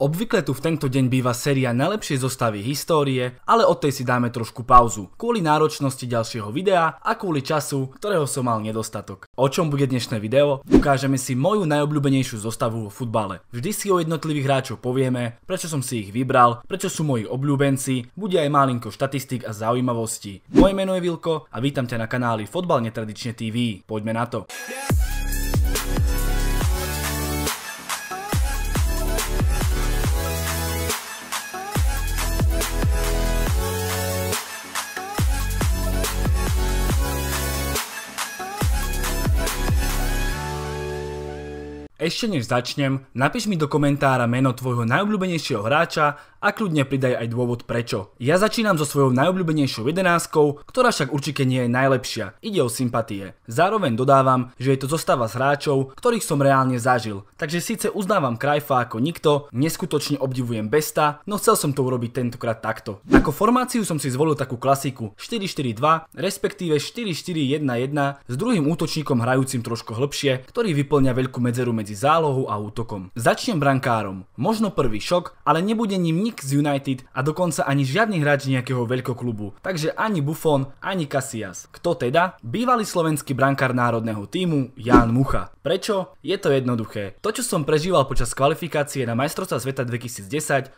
Obvykle tu v tento deň býva séria najlepšej zostavy histórie, ale od tej si dáme trošku pauzu, kvôli náročnosti ďalšieho videa a kvôli času, ktorého som mal nedostatok. O čom bude dnešné video? Ukážeme si moju najobľúbenejšiu zostavu vo futbale. Vždy si o jednotlivých hráčov povieme, prečo som si ich vybral, prečo sú moji obľúbenci, bude aj malinko štatistik a zaujímavostí. Moje meno je Vilko a vítam ťa na kanáli Fotbal netradične TV. Poďme na to. Yeah. Ešte než začnem, napíš mi do komentára meno tvojho najobľúbenejšieho hráča a kľudne pridaj aj dôvod prečo. Ja začínam so svojou najobľúbenejšou jedenáskou, ktorá však určite nie je najlepšia. Ide o sympatie. Zároveň dodávam, že je to zostava z hráčov, ktorých som reálne zažil. Takže síce uznávam Krajfa ako nikto, neskutočne obdivujem Besta, no chcel som to urobiť tentokrát takto. Ako formáciu som si zvolil takú klasiku 4-4-2, respektíve 4-4-1-1 s druhým útočníkom hrajúcim trošku hlbšie, ktorý vyplňa veľkú medzeru medzi zálohou a útokom. Začnem brankárom. Možno prvý šok, ale nebude ním nik z United a dokonca ani žiadny hráč nejakého veľkoklubu. Takže ani Buffon, ani Casillas. Kto teda? Bývalý slovenský brankár národného týmu Jan Mucha. Prečo? Je to jednoduché. To, čo som prežíval počas kvalifikácie na majstrovstva sveta 2010,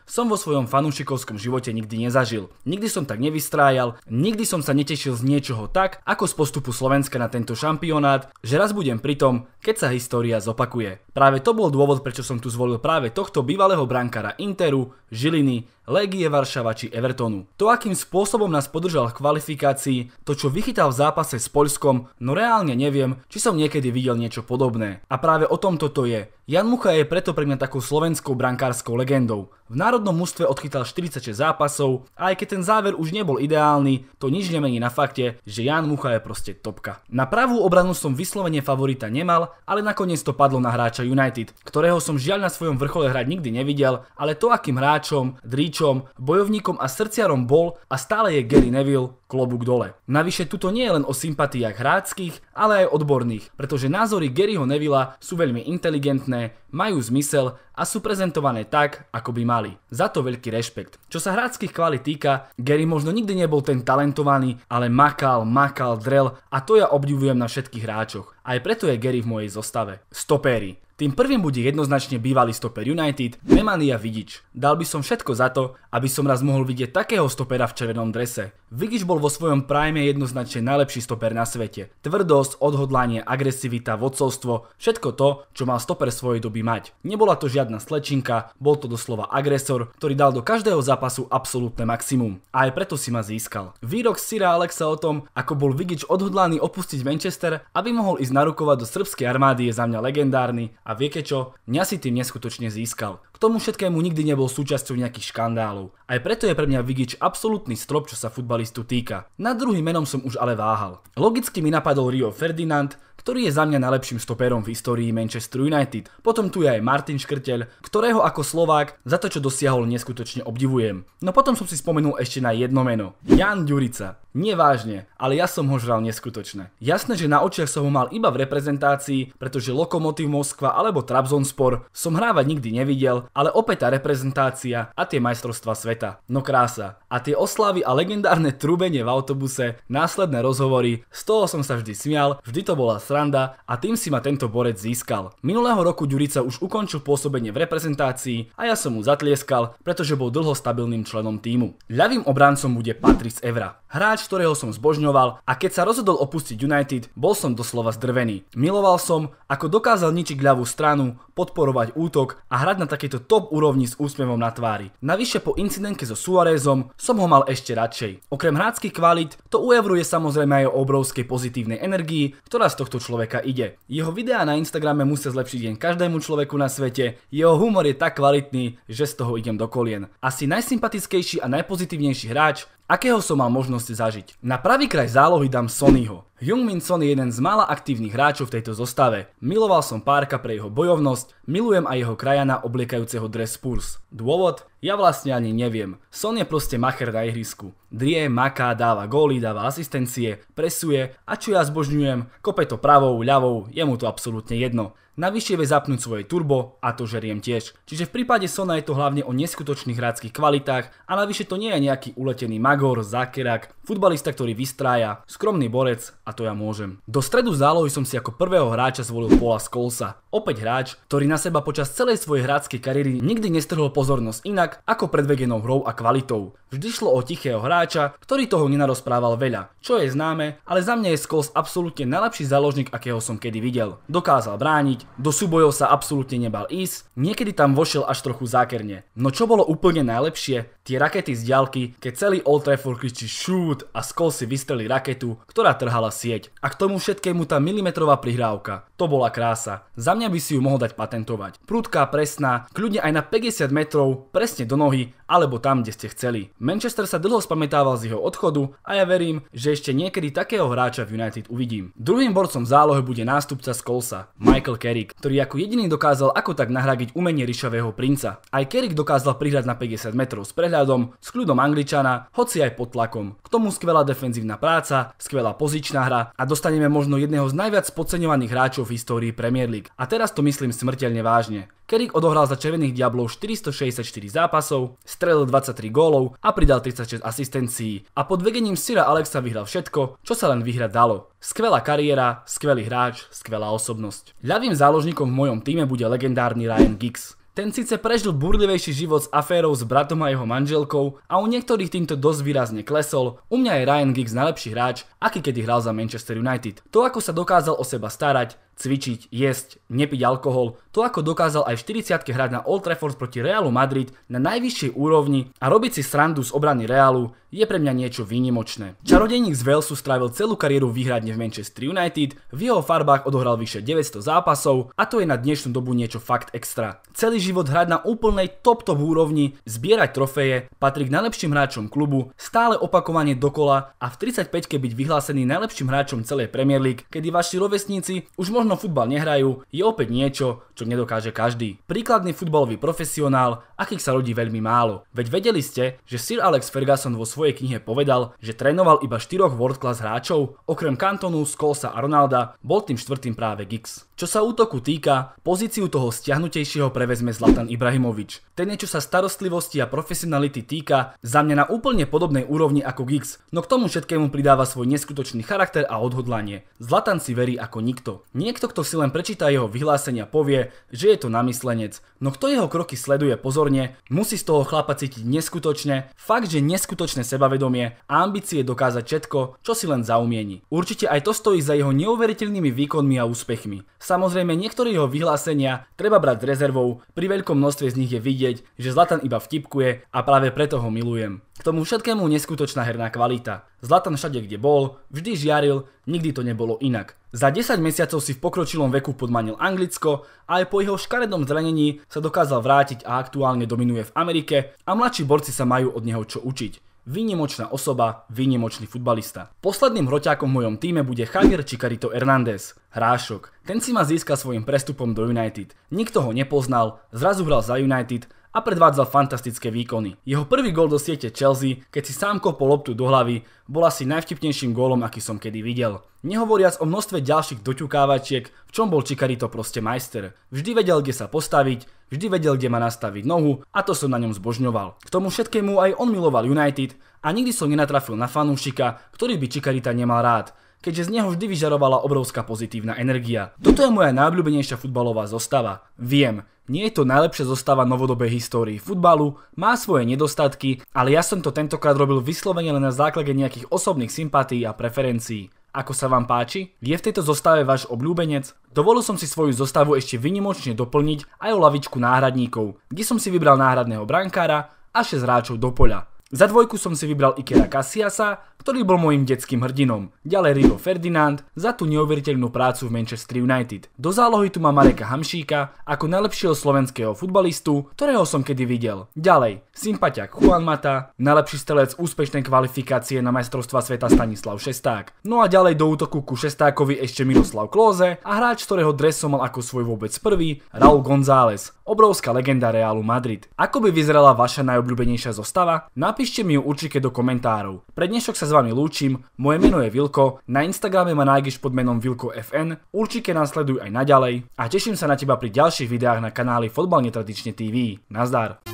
som vo svojom fanúšikovskom živote nikdy nezažil. Nikdy som tak nevystrájal, nikdy som sa netešil z niečoho tak, ako z postupu Slovenska na tento šampionát, že raz budem pri tom, keď sa história zopakuje. Práve to bol dôvod, prečo som tu zvolil práve tohto bývalého brankára Interu, Žili Pasolini Legie Varšava či Evertonu. To, akým spôsobom nás podržal v kvalifikácii, to, čo vychytal v zápase s Poľskom, no reálne neviem, či som niekedy videl niečo podobné. A práve o tom toto je. Jan Mucha je preto pre mňa takou slovenskou brankárskou legendou. V národnom mústve odchytal 46 zápasov a aj keď ten záver už nebol ideálny, to nič nemení na fakte, že Jan Mucha je proste topka. Na pravú obranu som vyslovene favorita nemal, ale nakoniec to padlo na hráča United, ktorého som žiaľ na svojom vrchole hrať nikdy nevidel, ale to akým hráčom, dríč hrdinčom, bojovníkom a srdciarom bol a stále je Gary Neville klobúk dole. Navyše tuto nie je len o sympatiách hráckých, ale aj odborných, pretože názory Garyho Nevilla sú veľmi inteligentné, majú zmysel a sú prezentované tak, ako by mali. Za to veľký rešpekt. Čo sa hráckých kvalit týka, Gary možno nikdy nebol ten talentovaný, ale makal, makal, drel a to ja obdivujem na všetkých hráčoch. Aj preto je Gary v mojej zostave. Stopéry. Tým prvým bude jednoznačne bývalý stoper United, Nemania Vidič. Dal by som všetko za to, aby som raz mohol vidieť takého stopera v červenom drese. Vigič bol vo svojom prime jednoznačne najlepší stoper na svete. Tvrdosť, odhodlanie, agresivita, vodcovstvo, všetko to, čo mal stoper svojej doby mať. Nebola to žiadna slečinka, bol to doslova agresor, ktorý dal do každého zápasu absolútne maximum. A aj preto si ma získal. Výrok Sira Alexa o tom, ako bol Vigič odhodlaný opustiť Manchester, aby mohol ísť narukovať do srbskej armády je za mňa legendárny a viete čo, mňa si tým neskutočne získal. K tomu všetkému nikdy nebol súčasťou nejakých škandálov. Aj preto je pre mňa Vigič absolútny strop, čo sa futbal futbalistu týka. Na druhým menom som už ale váhal. Logicky mi napadol Rio Ferdinand, ktorý je za mňa najlepším stoperom v histórii Manchester United. Potom tu je aj Martin Škrtel, ktorého ako Slovák za to, čo dosiahol, neskutočne obdivujem. No potom som si spomenul ešte na jedno meno. Jan Ďurica. Nevážne, ale ja som ho žral neskutočne. Jasné, že na očiach som ho mal iba v reprezentácii, pretože Lokomotív Moskva alebo Trabzonspor som hrávať nikdy nevidel, ale opäť tá reprezentácia a tie majstrovstva sveta. No krása. A tie oslavy a legendárne trubenie v autobuse, následné rozhovory, z toho som sa vždy smial, vždy to bola sranda a tým si ma tento borec získal. Minulého roku Ďurica už ukončil pôsobenie v reprezentácii a ja som mu zatlieskal, pretože bol dlho stabilným členom týmu. Ľavým obráncom bude Patrice Evra, hráč, ktorého som zbožňoval a keď sa rozhodol opustiť United, bol som doslova zdrvený. Miloval som, ako dokázal ničiť ľavú stranu, podporovať útok a hrať na takejto top úrovni s úsmevom na tvári. Navyše po incidentke so Suarezom som ho mal ešte radšej. Okrem hráckých kvalit to u Evru je samozrejme aj o obrovskej pozitívnej energii, ktorá z tohto človeka ide. Jeho videá na Instagrame musia zlepšiť deň každému človeku na svete, jeho humor je tak kvalitný, že z toho idem do kolien. Asi najsympatickejší a najpozitívnejší hráč Akého som mal možnosť zažiť? Na pravý kraj zálohy dám Sonyho. Jungmin Son je jeden z mála aktívnych hráčov v tejto zostave. Miloval som Párka pre jeho bojovnosť, milujem aj jeho krajana obliekajúceho dres Spurs. Dôvod? Ja vlastne ani neviem. Son je proste macher na ihrisku. Drie, maká, dáva góly, dáva asistencie, presuje a čo ja zbožňujem, kope to pravou, ľavou, je mu to absolútne jedno. Navyše vie zapnúť svoje turbo a to žeriem tiež. Čiže v prípade Sona je to hlavne o neskutočných hráckých kvalitách a navyše to nie je nejaký uletený magor, zákerak, futbalista, ktorý vystrája, skromný borec a to ja môžem. Do stredu zálohy som si ako prvého hráča zvolil Paula Skolsa. Opäť hráč, ktorý na seba počas celej svojej hráckej kariéry nikdy nestrhol pozornosť inak ako pred Vegenou hrou a kvalitou. Vždy šlo o tichého hráča, ktorý toho nenarozprával veľa, čo je známe, ale za mňa je Scholes absolútne najlepší záložník, akého som kedy videl. Dokázal brániť, do súbojov sa absolútne nebal ísť, niekedy tam vošiel až trochu zákerne. No čo bolo úplne najlepšie, tie rakety z diaľky, keď celý Old Trafford kričí shoot a Scholes si vystrelí raketu, ktorá trhala sieť. A k tomu všetkému tá milimetrová prihrávka. To bola krása. Za mňa by si ju mohol dať patentovať. Prudká, presná, kľudne aj na 50 metrov, presne do nohy alebo tam, kde ste chceli. Manchester sa dlho spamätával z jeho odchodu a ja verím, že ešte niekedy takého hráča v United uvidím. Druhým borcom zálohy bude nástupca Skolsa, Michael Carrick, ktorý ako jediný dokázal ako tak nahradiť umenie ryšavého princa. Aj Carrick dokázal prihrať na 50 metrov s prehľadom, s kľudom Angličana, hoci aj pod tlakom. K tomu skvelá defenzívna práca, skvelá pozičná hra a dostaneme možno jedného z najviac podceňovaných hráčov v histórii Premier League. A teraz to myslím smrteľne vážne. Carrick odohral za Červených Diablov 464 zápasov, z strelil 23 gólov a pridal 36 asistencií a pod vedením Sira Alexa vyhral všetko, čo sa len vyhrať dalo. Skvelá kariéra, skvelý hráč, skvelá osobnosť. Ľavým záložníkom v mojom týme bude legendárny Ryan Giggs. Ten síce prežil burlivejší život s aférou s bratom a jeho manželkou a u niektorých týmto dosť výrazne klesol, u mňa je Ryan Giggs najlepší hráč, aký kedy hral za Manchester United. To ako sa dokázal o seba starať, cvičiť, jesť, nepiť alkohol. To ako dokázal aj v 40 hrať na Old Trafford proti Realu Madrid na najvyššej úrovni a robiť si srandu z obrany Realu je pre mňa niečo výnimočné. Čarodejník z Walesu strávil celú kariéru výhradne v Manchester United, v jeho farbách odohral vyše 900 zápasov a to je na dnešnú dobu niečo fakt extra. Celý život hrať na úplnej top top úrovni, zbierať trofeje, patriť najlepším hráčom klubu, stále opakovanie dokola a v 35-ke byť vyhlásený najlepším hráčom celej Premier League, kedy vaši rovesníci už možno možno futbal nehrajú, je opäť niečo, čo nedokáže každý. Príkladný futbalový profesionál, akých sa rodí veľmi málo. Veď vedeli ste, že Sir Alex Ferguson vo svojej knihe povedal, že trénoval iba štyroch world class hráčov, okrem Cantonu, Skolsa a Ronalda, bol tým štvrtým práve Giggs. Čo sa útoku týka, pozíciu toho stiahnutejšieho prevezme Zlatan Ibrahimovič. Ten niečo čo sa starostlivosti a profesionality týka, za mňa na úplne podobnej úrovni ako Giggs, no k tomu všetkému pridáva svoj neskutočný charakter a odhodlanie. Zlatan si verí ako nikto. Nie Niekto, kto si len prečíta jeho vyhlásenia, povie, že je to namyslenec, no kto jeho kroky sleduje pozorne, musí z toho chlapa cítiť neskutočne, fakt, že neskutočné sebavedomie a ambície dokázať všetko, čo si len zaumieni. Určite aj to stojí za jeho neuveriteľnými výkonmi a úspechmi. Samozrejme, niektoré jeho vyhlásenia treba brať s rezervou, pri veľkom množstve z nich je vidieť, že Zlatan iba vtipkuje a práve preto ho milujem. K tomu všetkému neskutočná herná kvalita. Zlatan všade kde bol, vždy žiaril, nikdy to nebolo inak. Za 10 mesiacov si v pokročilom veku podmanil Anglicko a aj po jeho škaredom zranení sa dokázal vrátiť a aktuálne dominuje v Amerike a mladší borci sa majú od neho čo učiť. Výnimočná osoba, výnimočný futbalista. Posledným hroťákom v mojom týme bude Javier Chicarito Hernández, hrášok. Ten si ma získal svojim prestupom do United. Nikto ho nepoznal, zrazu hral za United a predvádzal fantastické výkony. Jeho prvý gól do siete Chelsea, keď si sám kopol loptu do hlavy, bol asi najvtipnejším gólom, aký som kedy videl. Nehovoriac o množstve ďalších doťukávačiek, v čom bol Čikarito proste majster. Vždy vedel, kde sa postaviť, vždy vedel, kde má nastaviť nohu a to som na ňom zbožňoval. K tomu všetkému aj on miloval United a nikdy som nenatrafil na fanúšika, ktorý by Čikarita nemal rád keďže z neho vždy vyžarovala obrovská pozitívna energia. Toto je moja najobľúbenejšia futbalová zostava. Viem, nie je to najlepšia zostava novodobej histórii futbalu, má svoje nedostatky, ale ja som to tentokrát robil vyslovene len na základe nejakých osobných sympatí a preferencií. Ako sa vám páči? Je v tejto zostave váš obľúbenec? Dovolil som si svoju zostavu ešte vynimočne doplniť aj o lavičku náhradníkov, kde som si vybral náhradného brankára a 6 hráčov do poľa. Za dvojku som si vybral Ikera kasiasa ktorý bol môjim detským hrdinom. Ďalej Rio Ferdinand za tú neuveriteľnú prácu v Manchester United. Do zálohy tu má Mareka Hamšíka ako najlepšieho slovenského futbalistu, ktorého som kedy videl. Ďalej, sympatiak Juan Mata, najlepší strelec úspešnej kvalifikácie na majstrovstva sveta Stanislav Šesták. No a ďalej do útoku ku Šestákovi ešte Miroslav Klóze a hráč, ktorého dres som mal ako svoj vôbec prvý, Raul González, obrovská legenda Realu Madrid. Ako by vyzerala vaša najobľúbenejšia zostava? Napíšte mi ju určite do komentárov. Pre dnešok sa s vami lúčim, moje meno je Vilko, na Instagrame ma nájdeš pod menom Vilko FN, určite nás sleduj aj naďalej a teším sa na teba pri ďalších videách na kanáli Fotbal netradične TV. Nazdar!